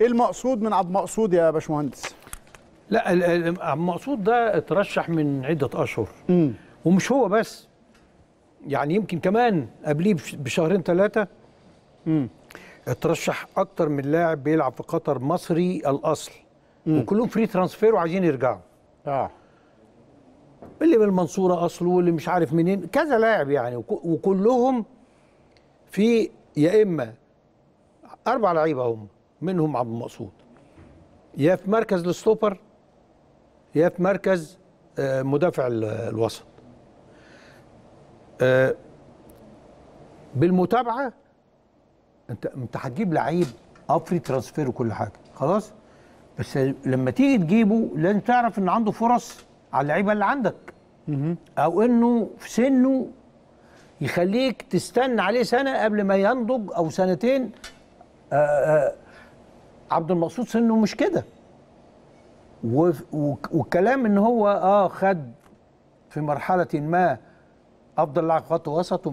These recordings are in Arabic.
ايه المقصود من عبد المقصود يا باشمهندس لا عبد المقصود ده اترشح من عده اشهر م. ومش هو بس يعني يمكن كمان قبليه بشهرين ثلاثه اترشح اكتر من لاعب بيلعب في قطر مصري الاصل م. وكلهم فري ترانسفير وعايزين يرجعوا اه اللي من المنصوره اصله واللي مش عارف منين كذا لاعب يعني وكلهم في يا اما اربع لعيبه هم منهم عبد المقصود يا في مركز الستوبر يا في مركز آه، مدافع الوسط آه، بالمتابعه انت انت هتجيب لعيب اه فري ترانسفير وكل حاجه خلاص بس لما تيجي تجيبه لازم تعرف ان عنده فرص على اللعيبه اللي عندك او انه في سنه يخليك تستنى عليه سنه قبل ما ينضج او سنتين آآ آه، آآ عبد المقصود سنه مش كده والكلام ان هو اه خد في مرحله ما افضل لاعب خط وسط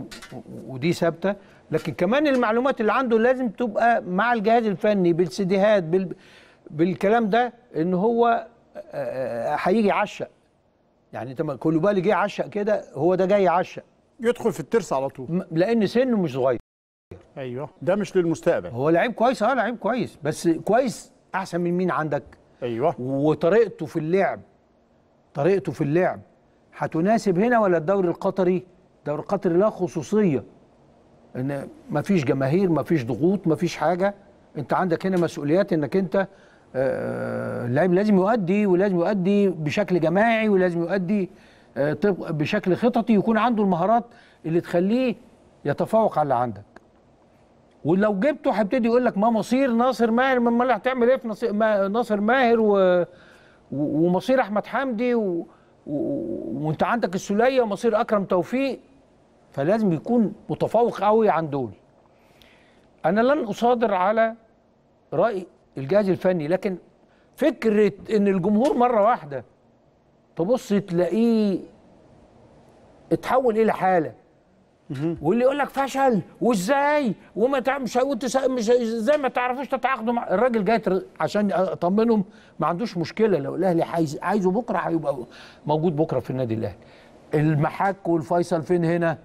ودي ثابته لكن كمان المعلومات اللي عنده لازم تبقى مع الجهاز الفني بالسيديهات بال... بالكلام ده ان هو آه، آه، هيجي يعشق يعني انت بالي جه عشق كده هو ده جاي يعشق يدخل في الترس على طول لان سنه مش صغير ايوه ده مش للمستقبل هو لعيب كويس اه لعيب كويس بس كويس احسن من مين عندك ايوه وطريقته في اللعب طريقته في اللعب هتناسب هنا ولا الدوري القطري الدوري القطري له خصوصيه ان مفيش جماهير مفيش ضغوط مفيش حاجه انت عندك هنا مسؤوليات انك انت آه، اللاعب لازم يؤدي ولازم يؤدي بشكل جماعي ولازم يؤدي آه، بشكل خططي يكون عنده المهارات اللي تخليه يتفوق على اللي عندك ولو جبته هيبتدي يقول لك ما مصير ناصر ماهر ما هتعمل ايه في ناصر ماهر و... ومصير احمد حمدي و... و... وانت عندك السوليه ومصير اكرم توفيق فلازم يكون متفوق قوي عن دول انا لن اصادر على راي الجهاز الفني لكن فكره ان الجمهور مره واحده تبص تلاقيه اتحول الى حاله واللي يقول لك فشل وازاي وما تعملش مش ازاي ما تعرفوش تتعاقدوا مع الراجل جاي عشان اطمنهم ما عندوش مشكله لو الاهلي عايز عايزه بكره هيبقى موجود بكره في النادي الاهلي المحك والفيصل فين هنا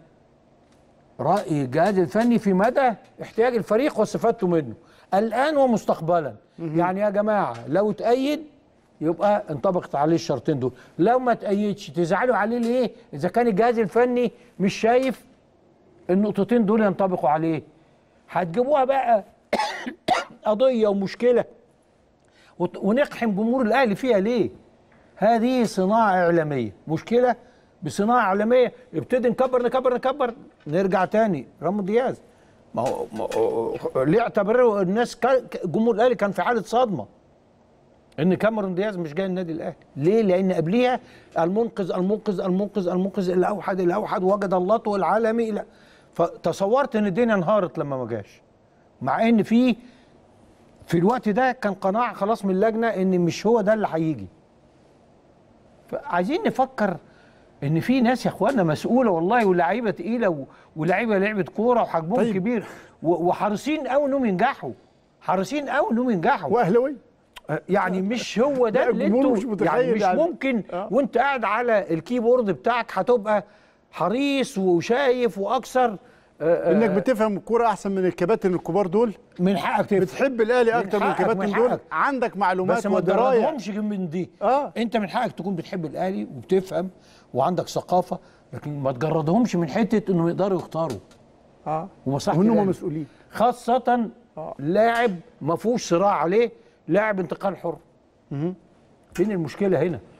راي الجهاز الفني في مدى احتياج الفريق واستفادته منه الان ومستقبلا يعني يا جماعه لو اتايد يبقى انطبقت عليه الشرطين دول لو ما تأيدش تزعلوا عليه ليه اذا كان الجهاز الفني مش شايف النقطتين دول ينطبقوا عليه هتجيبوها بقى قضيه ومشكله ونقحم جمهور الاهلي فيها ليه هذه صناعه اعلاميه مشكله بصناعه اعلاميه ابتدي نكبر نكبر نكبر نرجع تاني رامو دياز ما هو ليه اعتبره الناس جمهور الاهلي كان في حاله صدمه ان كاميرون دياز مش جاي النادي الاهلي ليه لان قبليها المنقذ المنقذ المنقذ المنقذ الاوحد الاوحد وجد الله العالمي لا فتصورت ان الدنيا انهارت لما ما جاش مع ان في في الوقت ده كان قناعه خلاص من اللجنه ان مش هو ده اللي هيجي فعايزين نفكر ان في ناس يا اخوانا مسؤوله والله ولاعيبه تقيله ولاعيبه لعبه كوره وحجمهم طيب. كبير وحريصين قوي انهم ينجحوا حريصين قوي انهم ينجحوا واهلاوي أه، يعني مش هو ده اللي انتوا يعني مش يعني. ممكن آه. وانت قاعد على الكيبورد بتاعك هتبقى حريص وشايف واكثر آه، آه، انك بتفهم الكوره احسن من الكباتن الكبار دول من حقك تفهم بتحب الاهلي اكتر من, من الكباتن دول عندك معلومات ودرايه بس ما تدربهمش من دي آه. انت من حقك تكون بتحب الاهلي وبتفهم وعندك ثقافه لكن ما تجردهمش من حته انهم يقدروا يختاروا اه وانهم مسؤولين خاصه آه. لاعب ما فيهوش صراع عليه لاعب انتقال حر فين المشكله هنا